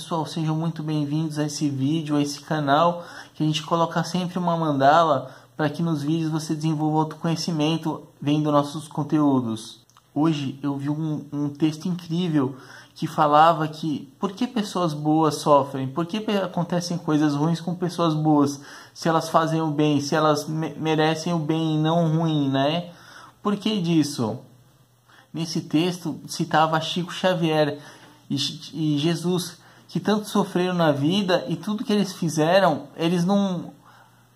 pessoal, sejam muito bem-vindos a esse vídeo, a esse canal, que a gente coloca sempre uma mandala para que nos vídeos você desenvolva autoconhecimento vendo nossos conteúdos. Hoje eu vi um, um texto incrível que falava que por que pessoas boas sofrem, por que acontecem coisas ruins com pessoas boas, se elas fazem o bem, se elas me merecem o bem e não o ruim, né? Por que disso? Nesse texto citava Chico Xavier, e, Jesus que tanto sofreram na vida e tudo que eles fizeram, eles não,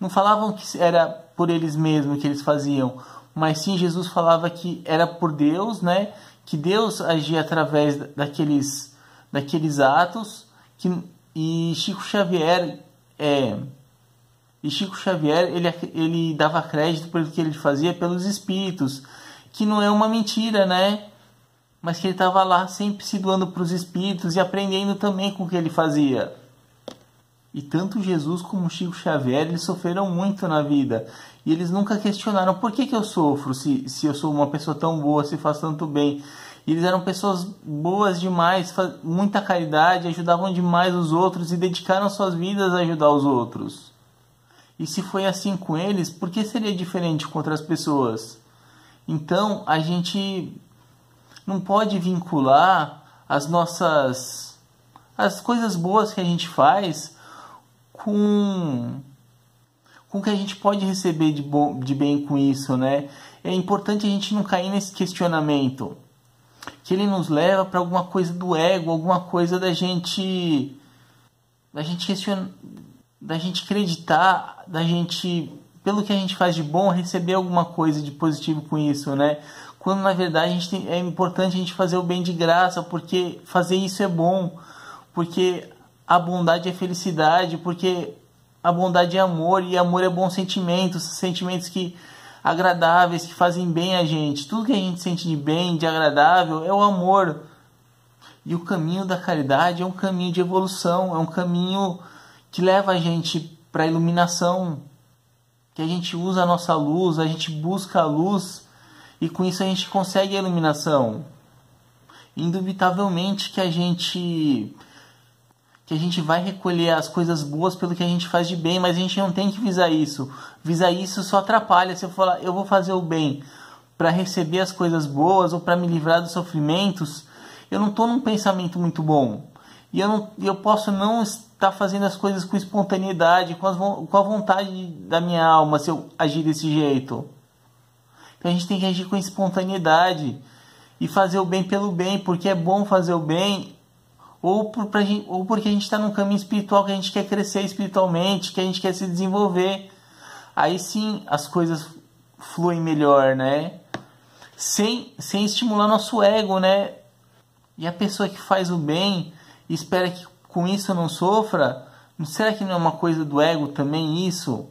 não falavam que era por eles mesmos que eles faziam, mas sim Jesus falava que era por Deus, né? Que Deus agia através daqueles, daqueles atos que, e Chico Xavier é, e Chico Xavier ele, ele dava crédito pelo que ele fazia pelos espíritos, que não é uma mentira, né? mas que ele estava lá sempre se doando para os espíritos e aprendendo também com o que ele fazia. E tanto Jesus como Chico Xavier, eles sofreram muito na vida. E eles nunca questionaram por que, que eu sofro, se, se eu sou uma pessoa tão boa, se faço tanto bem. E eles eram pessoas boas demais, muita caridade, ajudavam demais os outros e dedicaram suas vidas a ajudar os outros. E se foi assim com eles, por que seria diferente com outras pessoas? Então a gente não pode vincular as nossas as coisas boas que a gente faz com com o que a gente pode receber de, bom, de bem com isso, né? É importante a gente não cair nesse questionamento que ele nos leva para alguma coisa do ego, alguma coisa da gente da gente questionar, da gente acreditar, da gente pelo que a gente faz de bom receber alguma coisa de positivo com isso, né? quando na verdade a gente tem, é importante a gente fazer o bem de graça, porque fazer isso é bom, porque a bondade é felicidade, porque a bondade é amor e amor é bons sentimentos, sentimentos que agradáveis, que fazem bem a gente. Tudo que a gente sente de bem, de agradável é o amor. E o caminho da caridade é um caminho de evolução, é um caminho que leva a gente para a iluminação, que a gente usa a nossa luz, a gente busca a luz e com isso a gente consegue a iluminação Indubitavelmente que a gente que a gente vai recolher as coisas boas pelo que a gente faz de bem, mas a gente não tem que visar isso. Visar isso só atrapalha se eu falar, eu vou fazer o bem para receber as coisas boas ou para me livrar dos sofrimentos, eu não estou num pensamento muito bom. E eu, não, eu posso não estar fazendo as coisas com espontaneidade, com, as, com a vontade da minha alma se eu agir desse jeito. Então a gente tem que agir com espontaneidade e fazer o bem pelo bem, porque é bom fazer o bem, ou, por, gente, ou porque a gente está num caminho espiritual que a gente quer crescer espiritualmente, que a gente quer se desenvolver. Aí sim as coisas fluem melhor, né? Sem, sem estimular nosso ego, né? E a pessoa que faz o bem e espera que com isso não sofra, será que não é uma coisa do ego também isso?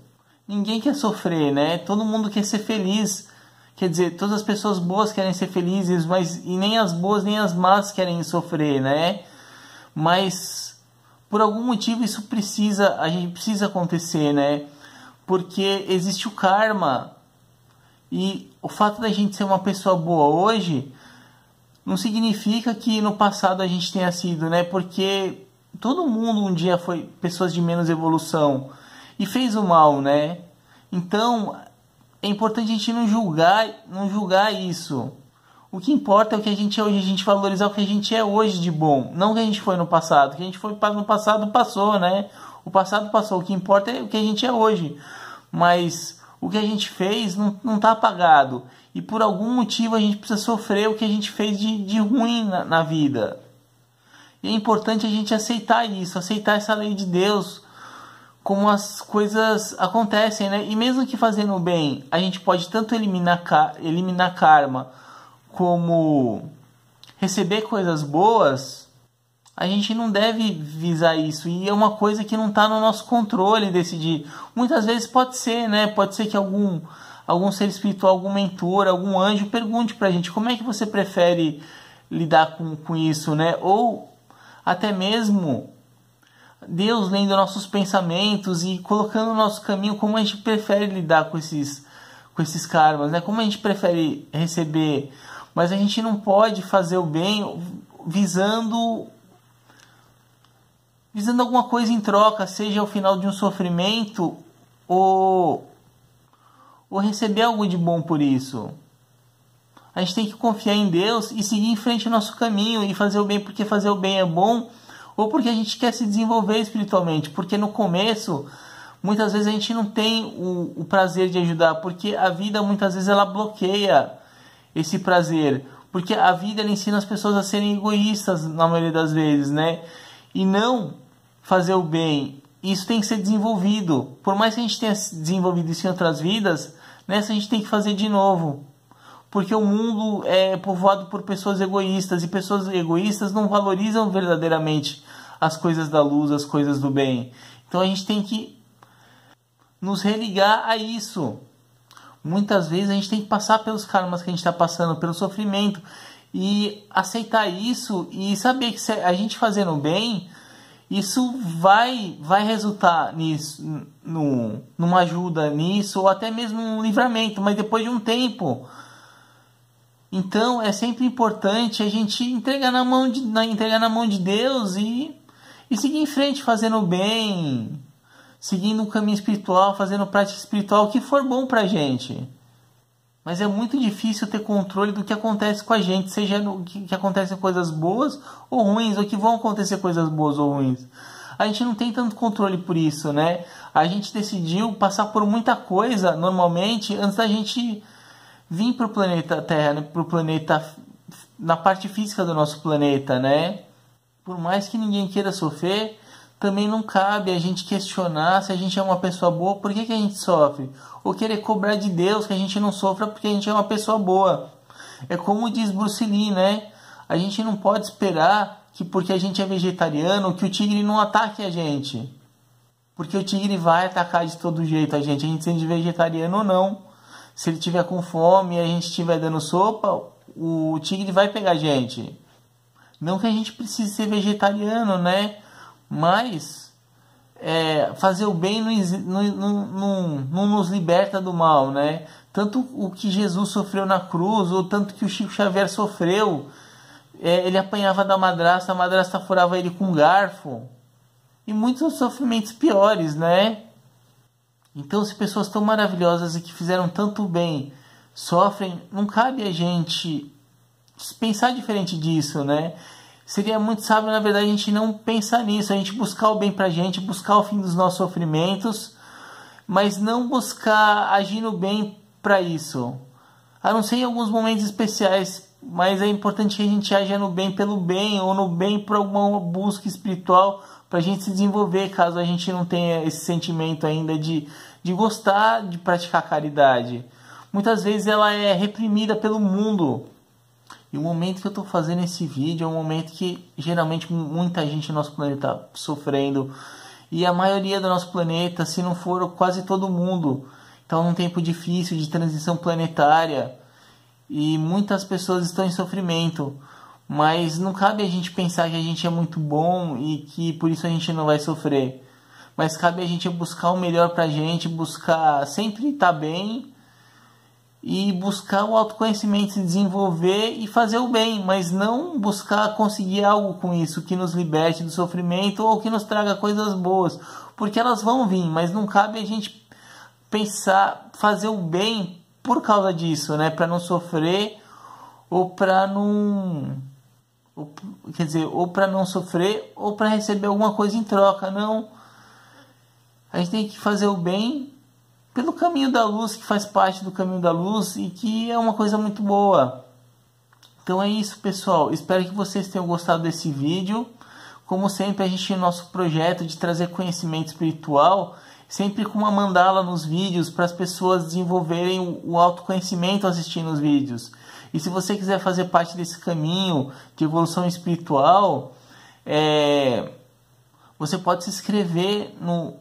Ninguém quer sofrer, né? Todo mundo quer ser feliz. Quer dizer, todas as pessoas boas querem ser felizes, mas e nem as boas nem as más querem sofrer, né? Mas por algum motivo isso precisa, a gente precisa acontecer, né? Porque existe o karma. E o fato da gente ser uma pessoa boa hoje não significa que no passado a gente tenha sido, né? Porque todo mundo um dia foi pessoas de menos evolução e fez o mal, né? Então, é importante a gente não julgar, não julgar isso. O que importa é o que a gente é hoje, a gente valorizar o que a gente é hoje de bom, não o que a gente foi no passado. O que a gente foi no passado passou, né? O passado passou, o que importa é o que a gente é hoje. Mas o que a gente fez não, não tá apagado. E por algum motivo a gente precisa sofrer o que a gente fez de, de ruim na, na vida. E é importante a gente aceitar isso, aceitar essa lei de Deus, como as coisas acontecem, né? E mesmo que fazendo bem, a gente pode tanto eliminar, eliminar karma como receber coisas boas, a gente não deve visar isso. E é uma coisa que não está no nosso controle decidir. Muitas vezes pode ser, né? Pode ser que algum, algum ser espiritual, algum mentor, algum anjo pergunte para a gente como é que você prefere lidar com, com isso, né? Ou até mesmo Deus lendo nossos pensamentos e colocando o nosso caminho, como a gente prefere lidar com esses, com esses karmas, né? Como a gente prefere receber. Mas a gente não pode fazer o bem visando visando alguma coisa em troca, seja o final de um sofrimento ou ou receber algo de bom por isso. A gente tem que confiar em Deus e seguir em frente o nosso caminho e fazer o bem porque fazer o bem é bom ou porque a gente quer se desenvolver espiritualmente, porque no começo muitas vezes a gente não tem o, o prazer de ajudar, porque a vida muitas vezes ela bloqueia esse prazer, porque a vida ela ensina as pessoas a serem egoístas na maioria das vezes, né? E não fazer o bem. Isso tem que ser desenvolvido. Por mais que a gente tenha desenvolvido isso em outras vidas, nessa a gente tem que fazer de novo porque o mundo é povoado por pessoas egoístas e pessoas egoístas não valorizam verdadeiramente as coisas da luz, as coisas do bem. Então a gente tem que nos religar a isso. Muitas vezes a gente tem que passar pelos karmas que a gente está passando, pelo sofrimento, e aceitar isso e saber que a gente fazendo bem, isso vai vai resultar nisso no, numa ajuda nisso ou até mesmo um livramento mas depois de um tempo então é sempre importante a gente entregar na mão de, na, entregar na mão de Deus e, e seguir em frente fazendo o bem, seguindo o caminho espiritual, fazendo prática espiritual que for bom pra gente. Mas é muito difícil ter controle do que acontece com a gente, seja no, que, que acontecem coisas boas ou ruins, ou que vão acontecer coisas boas ou ruins. A gente não tem tanto controle por isso, né? A gente decidiu passar por muita coisa normalmente antes da gente vir para o planeta Terra, né, para o planeta na parte física do nosso planeta, né? Por mais que ninguém queira sofrer, também não cabe a gente questionar se a gente é uma pessoa boa, por que, que a gente sofre? Ou querer cobrar de Deus que a gente não sofra porque a gente é uma pessoa boa. É como diz Bruce Lee, né? A gente não pode esperar que porque a gente é vegetariano que o tigre não ataque a gente. Porque o tigre vai atacar de todo jeito a gente, a gente sendo vegetariano ou não. Se ele tiver com fome e a gente estiver dando sopa, o tigre vai pegar a gente. Não que a gente precise ser vegetariano, né? Mas é, fazer o bem não, não, não, não, nos liberta do mal, né? Tanto o que Jesus sofreu na cruz, ou tanto que o Chico Xavier sofreu. É, ele apanhava da madrasta, a madrasta furava ele com um garfo. E muitos sofrimentos piores, né? Então, se pessoas tão maravilhosas e que fizeram tanto bem sofrem, não cabe a gente pensar diferente disso, né? Seria muito sábio, na verdade, a gente não pensar nisso, a gente buscar o bem pra gente, buscar o fim dos nossos sofrimentos, mas não buscar agir no bem para isso. A não ser em alguns momentos especiais, mas é importante que a gente haja no bem pelo bem ou no bem por alguma busca espiritual para a gente se desenvolver, caso a gente não tenha esse sentimento ainda de, de gostar de praticar caridade. Muitas vezes ela é reprimida pelo mundo. E o momento que eu estou fazendo esse vídeo é um momento que geralmente muita gente no nosso planeta está sofrendo. E a maioria do nosso planeta, se não for quase todo mundo, está então, num tempo difícil de transição planetária e muitas pessoas estão em sofrimento. Mas não cabe a gente pensar que a gente é muito bom e que por isso a gente não vai sofrer. Mas cabe a gente buscar o melhor pra gente, buscar sempre estar tá bem e buscar o autoconhecimento, se desenvolver e fazer o bem, mas não buscar conseguir algo com isso que nos liberte do sofrimento ou que nos traga coisas boas, porque elas vão vir, mas não cabe a gente pensar, fazer o bem por causa disso, né? Para não sofrer ou para não ou, quer dizer, ou para não sofrer ou para receber alguma coisa em troca, não. A gente tem que fazer o bem pelo caminho da luz, que faz parte do caminho da luz e que é uma coisa muito boa. Então é isso, pessoal. Espero que vocês tenham gostado desse vídeo. Como sempre, a gente tem nosso projeto de trazer conhecimento espiritual sempre com uma mandala nos vídeos para as pessoas desenvolverem o autoconhecimento assistindo os vídeos. E se você quiser fazer parte desse caminho de evolução espiritual, é, você pode se inscrever no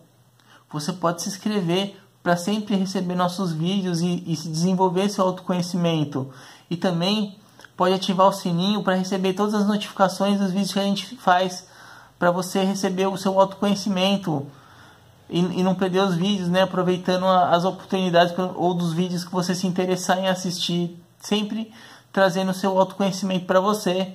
você pode se inscrever para sempre receber nossos vídeos e, e se desenvolver seu autoconhecimento. E também pode ativar o sininho para receber todas as notificações dos vídeos que a gente faz para você receber o seu autoconhecimento e, e não perder os vídeos, né? Aproveitando a, as oportunidades pra, ou dos vídeos que você se interessar em assistir, sempre trazendo seu autoconhecimento para você.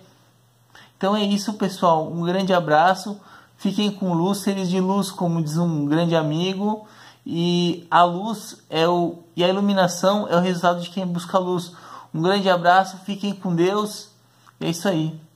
Então é isso, pessoal. Um grande abraço. Fiquem com luz, seres de luz, como diz um grande amigo. E a luz é o e a iluminação é o resultado de quem busca a luz. Um grande abraço, fiquem com Deus. É isso aí.